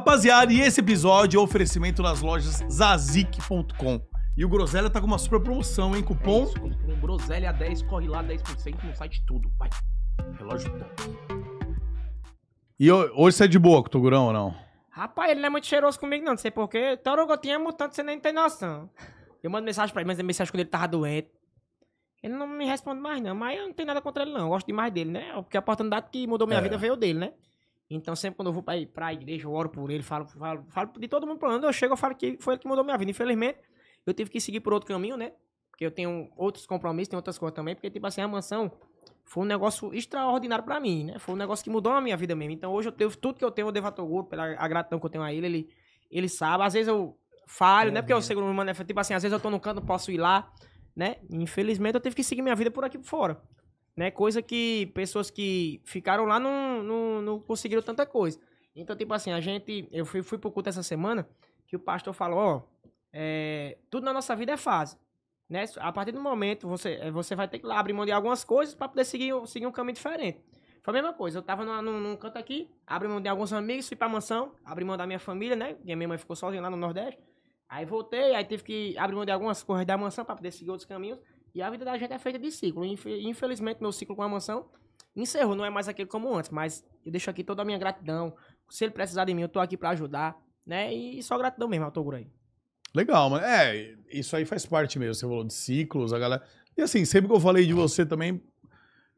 Rapaziada, e esse episódio é oferecimento nas lojas zazik.com. E o Groselha tá com uma super promoção, hein? Cupom. É cupom Groselha 10, corre lá 10% no site tudo. pai. Relógio top. E hoje você é de boa com o Togurão ou não? Rapaz, ele não é muito cheiroso comigo, não, não sei porquê. Torogotinha então, é mutante, você nem tem noção. Eu mando mensagem pra ele, mas me mensagem quando ele tava doente. Ele não me responde mais, não, mas eu não tenho nada contra ele, não. Eu gosto demais dele, né? Porque a oportunidade que mudou minha é. vida veio dele, né? Então, sempre quando eu vou pra, a igreja, eu oro por ele, falo, falo, falo de todo mundo plano. Eu chego, eu falo que foi ele que mudou minha vida. Infelizmente, eu tive que seguir por outro caminho, né? Porque eu tenho outros compromissos, tenho outras coisas também. Porque, tipo assim, a mansão foi um negócio extraordinário para mim, né? Foi um negócio que mudou a minha vida mesmo. Então, hoje eu tenho tudo que eu tenho, eu devo a Toguro, pela a gratidão que eu tenho a ele. Ele, ele sabe. Às vezes eu falho, é, né? Porque eu sigo no mano, tipo assim, às vezes eu tô no canto, não posso ir lá, né? Infelizmente, eu tive que seguir minha vida por aqui por fora. Né? Coisa que pessoas que ficaram lá não, não, não conseguiram tanta coisa. Então, tipo assim, a gente. Eu fui, fui pro culto essa semana que o pastor falou: ó, é, tudo na nossa vida é fase. Né? A partir do momento, você, é, você vai ter que abrir mão de algumas coisas para poder seguir, seguir um caminho diferente. Foi a mesma coisa. Eu tava num, num, canto aqui, abri mão de alguns amigos, fui pra mansão, abri mão da minha família, né? Porque minha mãe ficou sozinha lá no Nordeste. Aí voltei, aí tive que abrir mão de algumas coisas da mansão pra poder seguir outros caminhos. E a vida da gente é feita de ciclo. Infelizmente, meu ciclo com a mansão encerrou, não é mais aquele como antes, mas eu deixo aqui toda a minha gratidão. Se ele precisar de mim, eu tô aqui para ajudar, né? E só gratidão mesmo ao Toguro aí. Legal, mano. É, isso aí faz parte mesmo. Você falou de ciclos, a galera. E assim, sempre que eu falei de você também,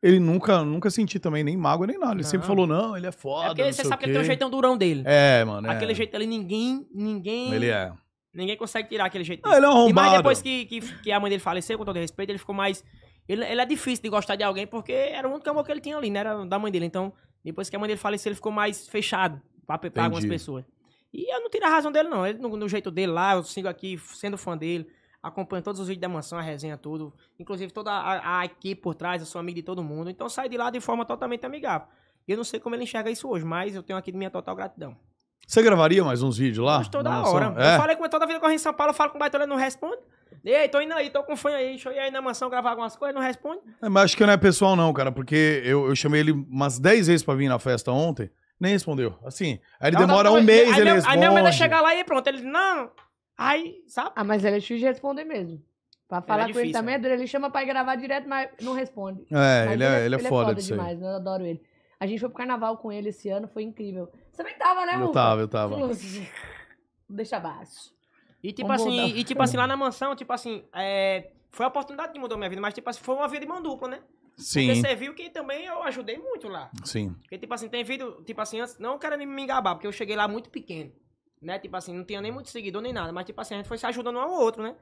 ele nunca, nunca senti também nem mágoa nem nada. Ele não. sempre falou, não, ele é foda. É porque você sabe que ele tem um jeitão durão dele. É, mano. É. Aquele é. jeito ali, ninguém, ninguém. Ele é. Ninguém consegue tirar aquele jeito ah, Ele é um arrombado. E mais depois que, que, que, a mãe dele faleceu, com todo respeito, ele ficou mais... Ele, ele é difícil de gostar de alguém, porque era o único amor que ele tinha ali, né? Era da mãe dele. Então, depois que a mãe dele faleceu, ele ficou mais fechado pra, pra algumas pessoas. E eu não tiro a razão dele, não. Ele, no, no, jeito dele lá, eu sigo aqui, sendo fã dele, acompanho todos os vídeos da mansão, a resenha, tudo. Inclusive, toda a, a equipe por trás, eu sou amigo de todo mundo. Então, sai de lá de forma totalmente amigável. Eu não sei como ele enxerga isso hoje, mas eu tenho aqui minha total gratidão. Você gravaria mais uns vídeos lá? toda na hora. Eu é? falei com toda vida que eu em São Paulo, eu falo com o Baitola, não responde. Ei, tô indo aí, tô com fã aí, deixa eu ir aí na mansão gravar algumas coisas, não responde. É, mas acho que não é pessoal não, cara, porque eu, eu chamei ele umas 10 vezes pra vir na festa ontem, nem respondeu. Assim, aí ele não, demora não, um mês, aí ele meu, responde. Aí minha mãe é chegar lá e pronto, ele, não, aí, sabe? Ah, mas ele é difícil de responder mesmo. Pra falar ele é difícil, com ele também, né? É ele chama pra ir gravar direto, mas não responde. É, ele, é, ele, é, ele, é, ele é foda, foda demais, eu adoro ele. A gente foi pro carnaval com ele esse ano, foi incrível. Você também tava, né, Lu? Eu tava, eu tava. Deixa abaixo. E tipo assim, e tipo assim, lá na mansão, tipo assim, é, foi a oportunidade que mudou minha vida, mas tipo assim, foi uma via de mão dupla, né? Sim. Porque você viu que também eu ajudei muito lá. Sim. Porque, tipo assim, tem vídeo, tipo assim, antes, não quero nem me engabar, porque eu cheguei lá muito pequeno. Né? Tipo assim, não tinha nem muito seguidor nem nada, mas tipo assim, a gente foi se ajudando um ao outro, né?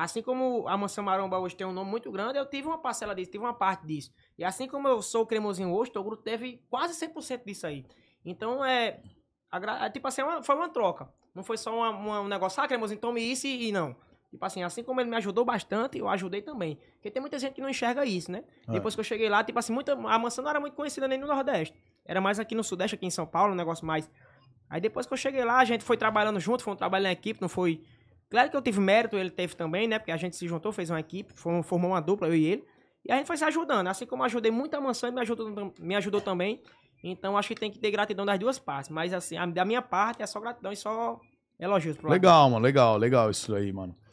Assim como a Mansão Maromba hoje tem um nome muito grande, eu tive uma parcela disso, tive uma parte disso. E assim como eu sou o Cremosinho hoje, o grupo teve quase 100% disso aí. Então, é, é tipo assim, é uma, foi uma troca. Não foi só uma, uma, um negócio, ah, Cremosinho, tome isso e, e não. Tipo assim, assim como ele me ajudou bastante, eu ajudei também. Porque tem muita gente que não enxerga isso, né? É. Depois que eu cheguei lá, tipo assim, muita, a mansão não era muito conhecida nem no Nordeste. Era mais aqui no Sudeste, aqui em São Paulo, um negócio mais. Aí depois que eu cheguei lá, a gente foi trabalhando junto, foi um trabalho em equipe, não foi Claro que eu tive mérito, ele teve também, né? Porque a gente se juntou, fez uma equipe, formou uma dupla, eu e ele. E a gente foi se ajudando. Assim como ajudei muito a mansão, ele me ajudou, me ajudou também. Então acho que tem que ter gratidão das duas partes. Mas assim, a, da minha parte é só gratidão e só elogios. Legal, lado. mano, legal, legal isso aí, mano.